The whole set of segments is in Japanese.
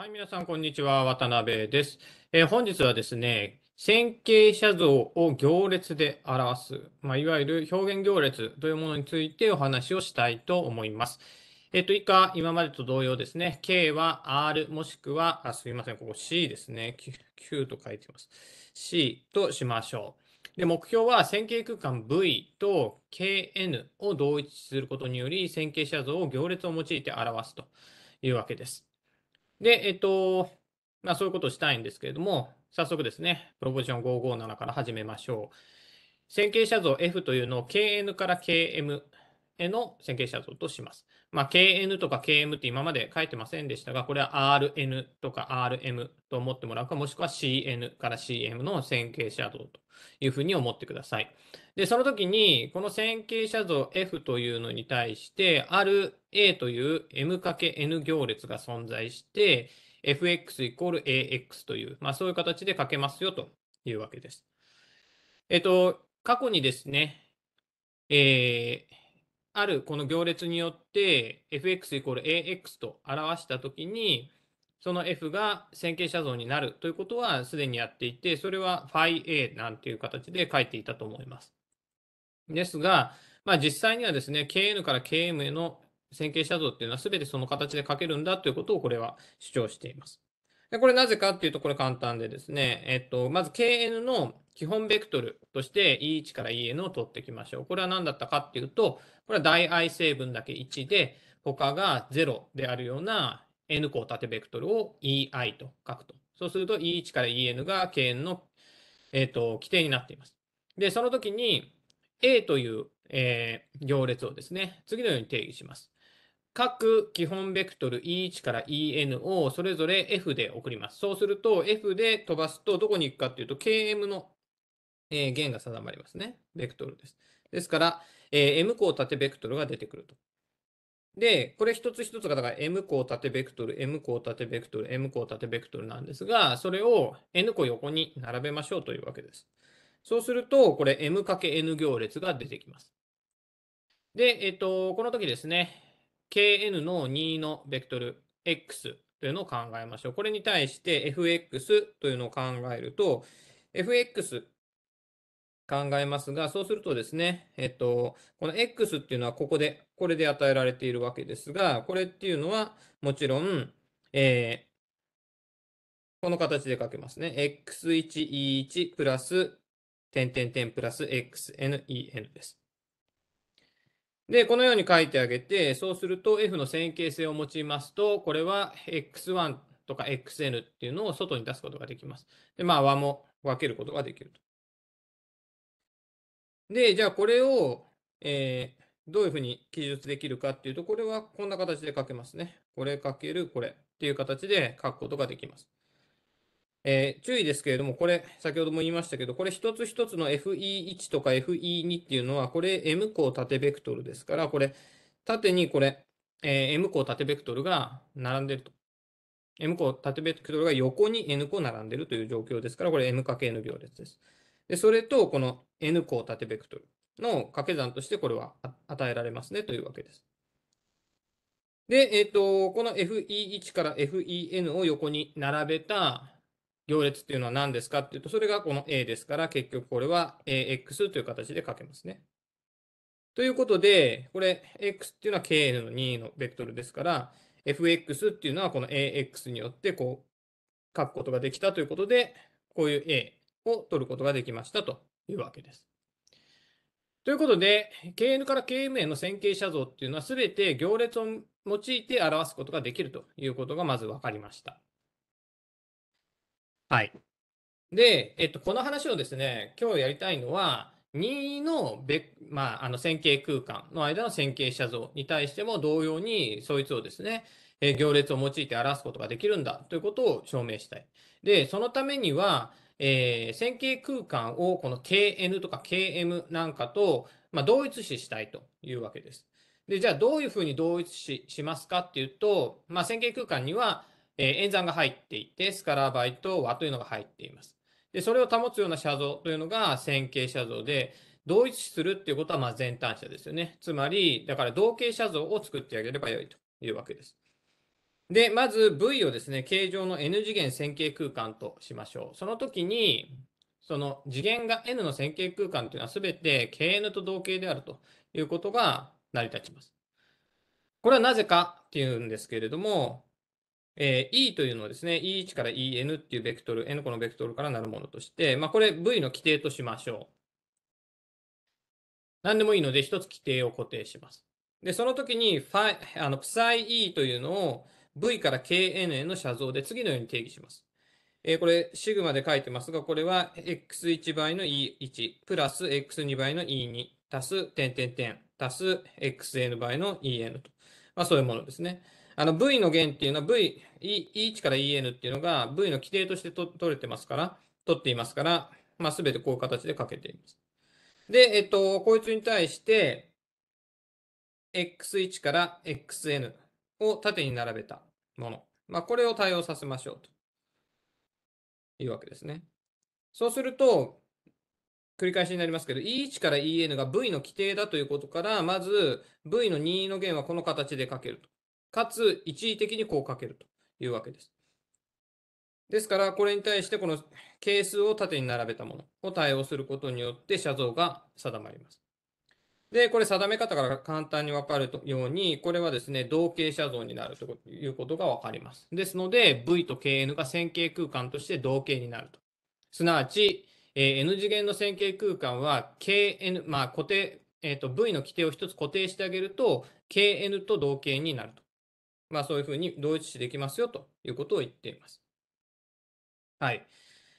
はい、皆さん、こんにちは。渡辺です。えー、本日はですね、線形写像を行列で表す、まあ、いわゆる表現行列というものについてお話をしたいと思います。えっ、ー、と、以下、今までと同様ですね、K は R もしくは、あすみません、ここ C ですね、Q, Q と書いてます。C としましょう。で目標は線形空間 V と KN を同一することにより線形写像を行列を用いて表すというわけです。で、えっと、まあそういうことをしたいんですけれども、早速ですね、プロポジション557から始めましょう。線形写像 F というのを KN から KM の線形写像とします。まあ、KN とか KM って今まで書いてませんでしたが、これは RN とか RM と思ってもらうか、もしくは CN から CM の線形写像というふうに思ってください。で、その時に、この線形写像 F というのに対して、RA という M×N 行列が存在して、fx イコール ax という、まあ、そういう形で書けますよというわけです。えっと、過去にですね、えー、あるこの行列によって fx イコール ax と表したときに、その f が線形写像になるということはすでにやっていて、それは φa なんていう形で書いていたと思います。ですが、まあ、実際にはですね、kn から km への線形写像っていうのは全てその形で書けるんだということをこれは主張しています。でこれなぜかっていうと、これ簡単でですね、えっと、まず KN の基本ベクトルとして E1 から EN を取っていきましょう。これは何だったかっていうと、これは大 I 成分だけ1で、他が0であるような N 項縦ベクトルを EI と書くと。そうすると E1 から EN が KN の、えっと、規定になっています。で、その時に A という、えー、行列をですね、次のように定義します。各基本ベクトル E1 から EN をそれぞれ F で送ります。そうすると F で飛ばすとどこに行くかっていうと KM の弦が定まりますね。ベクトルです。ですから M 項縦ベクトルが出てくると。で、これ一つ一つがだから M 項縦ベクトル、M 項縦ベクトル、M 項縦ベクトルなんですが、それを N 個横に並べましょうというわけです。そうすると、これ M×N 行列が出てきます。で、えっと、この時ですね、kn の2のベクトル x というのを考えましょう。これに対して fx というのを考えると、fx 考えますが、そうするとですね、えっと、この x っていうのはここで、これで与えられているわけですが、これっていうのはもちろん、えー、この形で書けますね。x1e1 プラス、点点点プラス xnen です。で、このように書いてあげて、そうすると F の線形性を用いますと、これは X1 とか XN っていうのを外に出すことができます。で、まあ和も分けることができると。で、じゃあこれを、えー、どういうふうに記述できるかっていうと、これはこんな形で書けますね。これかけるこれっていう形で書くことができます。えー、注意ですけれども、これ、先ほども言いましたけど、これ一つ一つの FE1 とか FE2 っていうのは、これ M 項縦ベクトルですから、これ、縦にこれ、えー、M 項縦ベクトルが並んでると。M 項縦ベクトルが横に N 項並んでるという状況ですから、これ M かけ N 行列です。で、それと、この N 項縦ベクトルの掛け算として、これは与えられますねというわけです。で、えっ、ー、と、この FE1 から FEN を横に並べた、行列っていうのは何ですかっていうと、それがこの A ですから、結局これは AX という形で書けますね。ということで、これ X っていうのは KN の2のベクトルですから、FX っていうのはこの AX によってこう書くことができたということで、こういう A を取ることができましたというわけです。ということで、KN から k m への線形写像っていうのは全て行列を用いて表すことができるということがまず分かりました。はい。で、えっと、この話をですね、今日やりたいのは、2のべ、まあ、あの線形空間の間の線形写像に対しても同様に、そいつをですね、え行列を用いて表すことができるんだということを証明したい。で、そのためには、えー、線形空間をこの KN とか KM なんかと、まあ、同一視したいというわけです。で、じゃあどういうふうに同一視しますかっていうと、まあ、線形空間には、えー、演算が入っていて、スカラーバイト和というのが入っています。で、それを保つような写像というのが線形写像で、同一視するっていうことはま前端者ですよね。つまり、だから同型写像を作ってあげればよいというわけです。で、まず V をですね、形状の N 次元線形空間としましょう。その時に、その次元が N の線形空間というのは全て KN と同型であるということが成り立ちます。これはなぜかっていうんですけれども、えー、E というのをですね、E1 から EN っていうベクトル、N 個のベクトルからなるものとして、まあ、これ V の規定としましょう。何でもいいので、一つ規定を固定します。で、その時に、ファイ、あの、E というのを V から KN への写像で次のように定義します。えー、これ、シグマで書いてますが、これは X1 倍の E1 プラス X2 倍の E2 足す点点点足す XN 倍の EN と。まあ、そういうものですね。あの V の弦っていうのは V、E1 から EN っていうのが V の規定としてと取れてますから、取っていますから、まあ、全てこういう形で書けています。で、えっと、こいつに対して、x1 から xn を縦に並べたもの。まあ、これを対応させましょうというわけですね。そうすると、繰り返しになりますけど、E1 から EN が V の規定だということから、まず V の任意の弦はこの形で書けると。かつ一時的にこうかけるというわけです。ですから、これに対してこの係数を縦に並べたものを対応することによって写像が定まります。で、これ定め方から簡単にわかるように、これはですね、同型写像になるということがわかります。ですので、V と KN が線形空間として同型になると。すなわち、N 次元の線形空間は KN、まあ固定、えー、と V の規定を1つ固定してあげると、KN と同型になるとまあそういうふうに同一視できますよということを言っています。はい。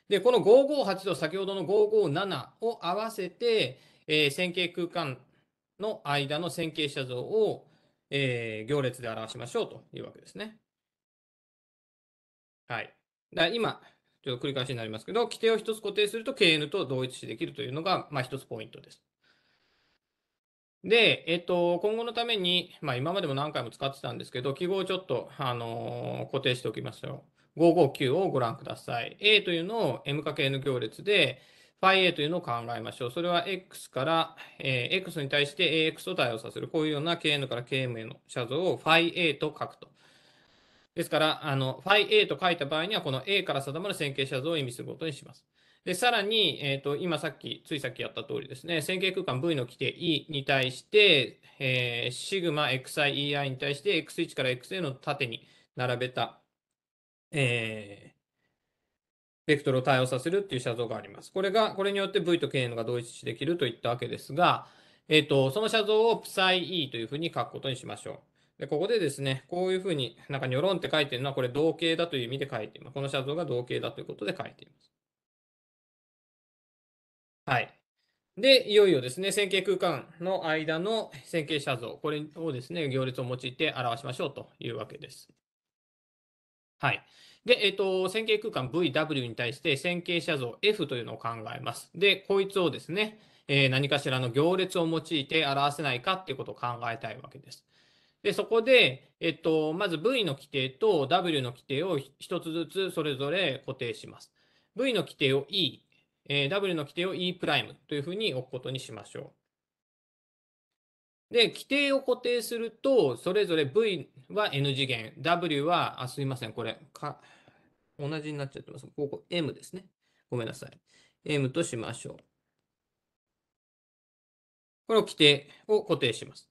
で、この558と先ほどの557を合わせて、えー、線形空間の間の線形写像を、えー、行列で表しましょうというわけですね。はい。だ今、ちょっと繰り返しになりますけど、規定を1つ固定すると KN と同一視できるというのが、まあ、1つポイントです。で、えっと、今後のために、まあ、今までも何回も使ってたんですけど、記号をちょっと、あのー、固定しておきましょう。559をご覧ください。A というのを M かけ N 行列で、ファイ a というのを考えましょう。それは X から、えー、X に対して AX と対応させる。こういうような KN から KM への写像をファイ a と書くと。ですから、あの、イ a と書いた場合には、この A から定まる線形写像を意味することにします。で、さらに、えっ、ー、と、今さっき、ついさっきやった通りですね、線形空間 V の規定 E に対して、えー、シグマ XIEI に対して X1 から XN の縦に並べた、えー、ベクトルを対応させるっていう写像があります。これが、これによって V と KN が同一視できるといったわけですが、えっ、ー、と、その写像を p サイ E というふうに書くことにしましょう。で、ここでですね、こういうふうに、なんかニョロンって書いてるのは、これ同型だという意味で書いています。この写像が同型だということで書いています。はい。で、いよいよですね、線形空間の間の線形写像、これをですね、行列を用いて表しましょうというわけです。はい。で、えっ、ー、と、線形空間 VW に対して線形写像 F というのを考えます。で、こいつをですね、えー、何かしらの行列を用いて表せないかっていうことを考えたいわけです。で、そこで、えっ、ー、と、まず V の規定と W の規定を1つずつそれぞれ固定します。V の規定を E、え W の規定を E' というふうに置くことにしましょう。で、規定を固定すると、それぞれ V は N 次元、W は、あ、すいません、これ、か同じになっちゃってます。ここ M ですね。ごめんなさい。M としましょう。これを規定を固定します。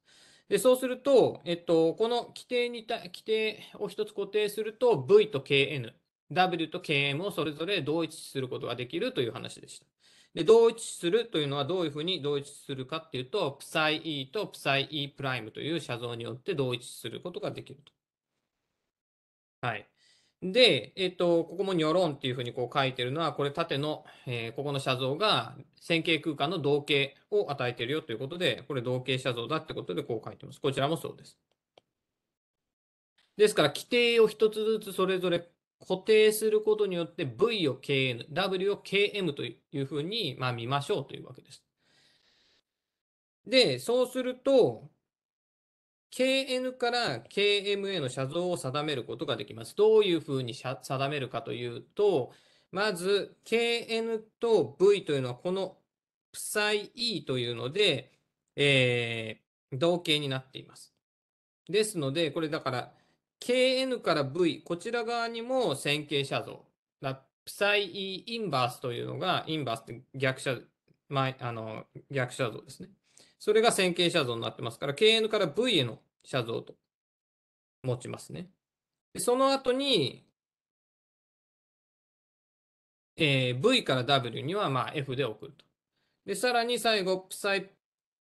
で、そうすると、えっと、この規定にた、規定を一つ固定すると、V と KN W と KM をそれぞれ同一視することができるという話でした。で、同一視するというのはどういうふうに同一視するかっていうと、プサイ E とプサイ E プライムという写像によって同一視することができると。はい。で、えっと、ここもニョロンっていうふうにこう書いてるのは、これ縦の、えー、ここの写像が線形空間の同型を与えてるよということで、これ同型写像だってことでこう書いてます。こちらもそうです。ですから、規定を一つずつそれぞれ固定することによって V を KN、W を KM というふうに、まあ、見ましょうというわけです。で、そうすると、KN から KM への写像を定めることができます。どういうふうに定めるかというと、まず KN と V というのはこのプサ E というので、えー、同型になっています。ですので、これだから KN から V、こちら側にも線形写像。プサイ E インバースというのが、インバースって逆写、前、あの、逆写像ですね。それが線形写像になってますから、KN から V への写像と持ちますね。その後に、えー、V から W にはまあ F で送ると。で、さらに最後、プサイ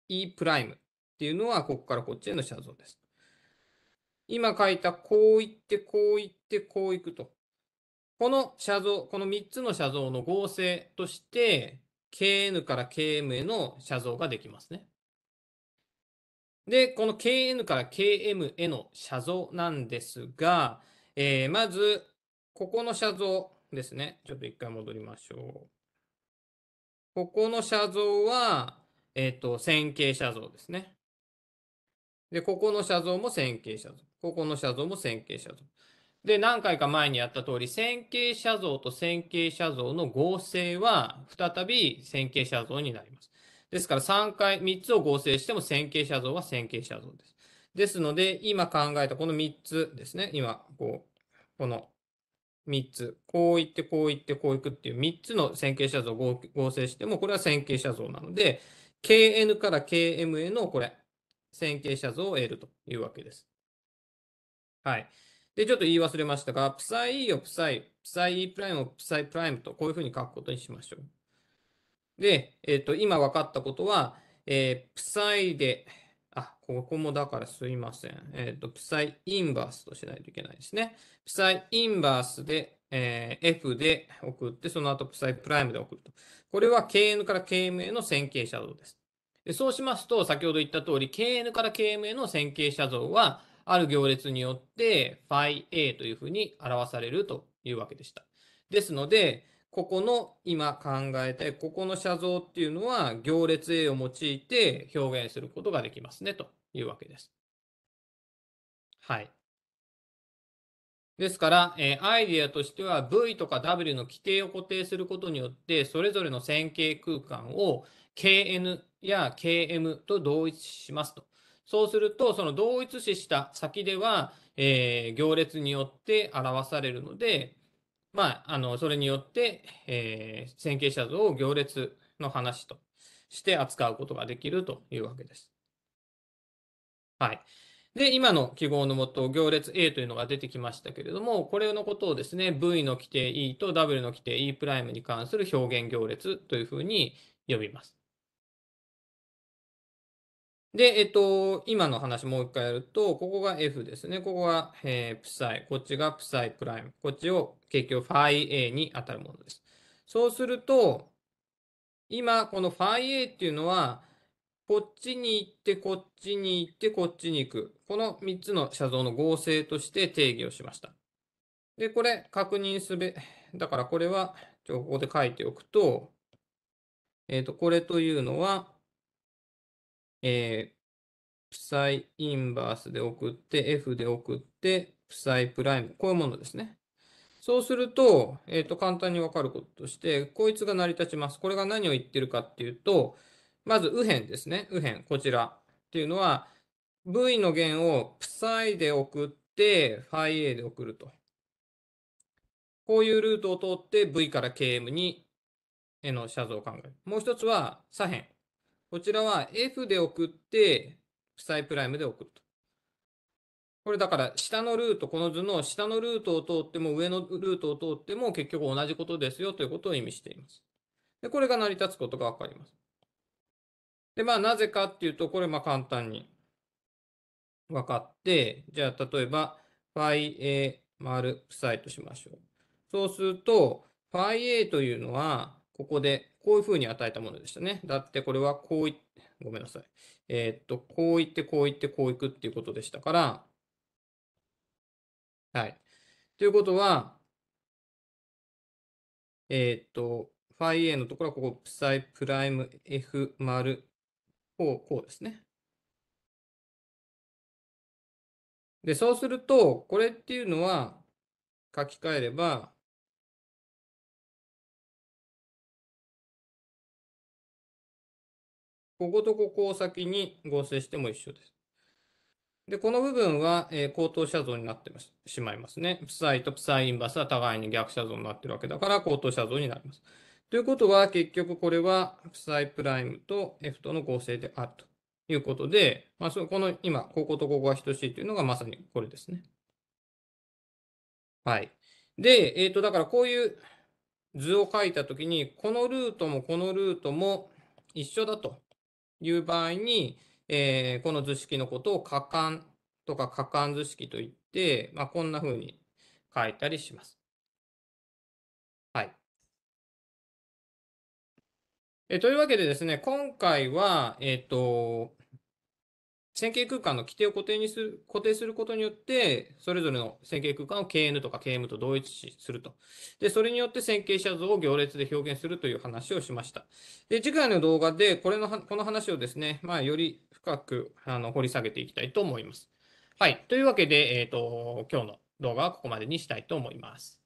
E プライムっていうのは、ここからこっちへの写像です。今書いたこう行ってこう行ってこう行くと。この写像、この3つの写像の合成として、KN から KM への写像ができますね。で、この KN から KM への写像なんですが、えー、まず、ここの写像ですね。ちょっと一回戻りましょう。ここの写像は、えっ、ー、と、線形写像ですね。で、ここの写像も線形写像。ここの写像も線形写像。で、何回か前にやった通り、線形写像と線形写像の合成は、再び線形写像になります。ですから、3回、3つを合成しても線形写像は線形写像です。ですので、今考えたこの3つですね。今、こう、この3つ。こういって、こういって、こういくっていう3つの線形写像を合成しても、これは線形写像なので、KN から KM へのこれ、線形写像を得るというわけです。はい。で、ちょっと言い忘れましたが、プサイ E をプサイ、プサイ E プライムをプサイプライムと、こういうふうに書くことにしましょう。で、えっ、ー、と、今分かったことは、えー、プサイで、あ、ここもだからすいません。えっ、ー、と、プサイインバースとしないといけないですね。プサイインバースで、えー、F で送って、その後プサイプライムで送ると。これは KN から KM への線形写像です。でそうしますと、先ほど言った通り、KN から KM への線形写像は、ある行列によってファイ a というふうに表されるというわけでした。ですので、ここの今考えたここの写像っていうのは行列 A を用いて表現することができますねというわけです。はい。ですから、えー、アイデアとしては V とか W の規定を固定することによって、それぞれの線形空間を KN や KM と同一しますと。そうすると、その同一視した先では、えー、行列によって表されるので、まあ、あの、それによって、えー、線形写像を行列の話として扱うことができるというわけです。はい。で、今の記号のもと、行列 A というのが出てきましたけれども、これのことをですね、V の規定 E と W の規定 E' に関する表現行列というふうに呼びます。で、えっと、今の話もう一回やると、ここが F ですね。ここが、えー、プサイ。こっちがプサイプライム。こっちを結局ファイ A に当たるものです。そうすると、今、このファイ A っていうのは、こっちに行って、こっちに行って、こっちに行く。この3つの写像の合成として定義をしました。で、これ確認すべ、だからこれは、ここで書いておくと、えっ、ー、と、これというのは、えー、負債インバースで送って、F で送って、負債プライム、こういうものですね。そうすると、えっ、ー、と、簡単にわかることとして、こいつが成り立ちます。これが何を言ってるかっていうと、まず右辺ですね。右辺、こちらっていうのは、V の弦をプサイで送って、ファイ A で送ると。こういうルートを通って V から KM に、への写像を考える。もう一つは左辺。こちらは F で送って、負債プライムで送ると。これだから下のルート、この図の下のルートを通っても上のルートを通っても結局同じことですよということを意味しています。で、これが成り立つことがわかります。で、まあなぜかっていうと、これまあ簡単に分かって、じゃあ例えば πa 丸負債としましょう。そうすると、πa というのはここで、こういうふうに与えたものでしたね。だってこれはこうい、ごめんなさい。えー、っと、こう言って、こう言って、こういくっていうことでしたから、はい。ということは、えー、っと、ファイ A のところはここ、プサイプライム F 丸、こう、こうですね。で、そうすると、これっていうのは、書き換えれば、こことここを先に合成しても一緒です。で、この部分は、えー、口頭写像になってしまいますね。プサイとプサイインバスは互いに逆写像になってるわけだから、口頭写像になります。ということは、結局これは、プサイプライムと F との合成であるということで、まあ、そこの今、こことここが等しいというのがまさにこれですね。はい。で、えっ、ー、と、だからこういう図を書いたときに、このルートもこのルートも一緒だという場合に、えー、この図式のことを可感とか可感図式といって、まあ、こんなふうに書いたりします。はい。えというわけでですね、今回は、えっ、ー、と、線形空間の規定を固定にする、固定することによって、それぞれの線形空間を KN とか KM と同一視すると。で、それによって線形写像を行列で表現するという話をしました。で、次回の動画で、これの、この話をですね、まあ、より深く、あの、掘り下げていきたいと思います。はい。というわけで、えっ、ー、と、今日の動画はここまでにしたいと思います。